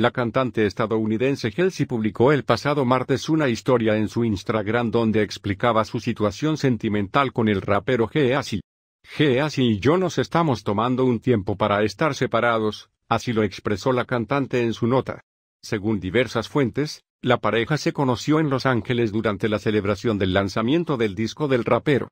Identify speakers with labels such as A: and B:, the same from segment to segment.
A: La cantante estadounidense Halsey publicó el pasado martes una historia en su Instagram donde explicaba su situación sentimental con el rapero Geasi. Geasi y yo nos estamos tomando un tiempo para estar separados, así lo expresó la cantante en su nota. Según diversas fuentes, la pareja se conoció en Los Ángeles durante la celebración del lanzamiento del disco del rapero.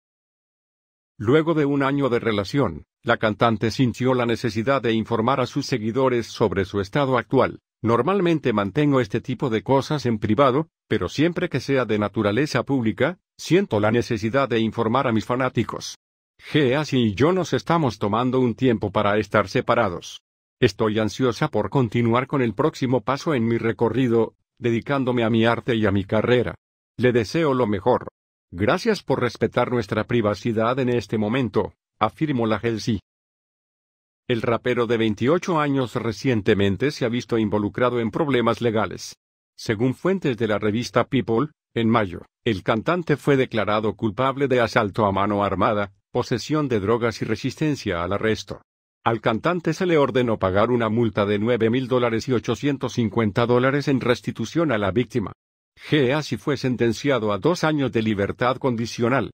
A: Luego de un año de relación, la cantante sintió la necesidad de informar a sus seguidores sobre su estado actual. Normalmente mantengo este tipo de cosas en privado, pero siempre que sea de naturaleza pública, siento la necesidad de informar a mis fanáticos. Geasi y yo nos estamos tomando un tiempo para estar separados. Estoy ansiosa por continuar con el próximo paso en mi recorrido, dedicándome a mi arte y a mi carrera. Le deseo lo mejor. Gracias por respetar nuestra privacidad en este momento, afirmó la Gelsi. El rapero de 28 años recientemente se ha visto involucrado en problemas legales. Según fuentes de la revista People, en mayo, el cantante fue declarado culpable de asalto a mano armada, posesión de drogas y resistencia al arresto. Al cantante se le ordenó pagar una multa de 9 mil dólares y 850 dólares en restitución a la víctima. g así fue sentenciado a dos años de libertad condicional.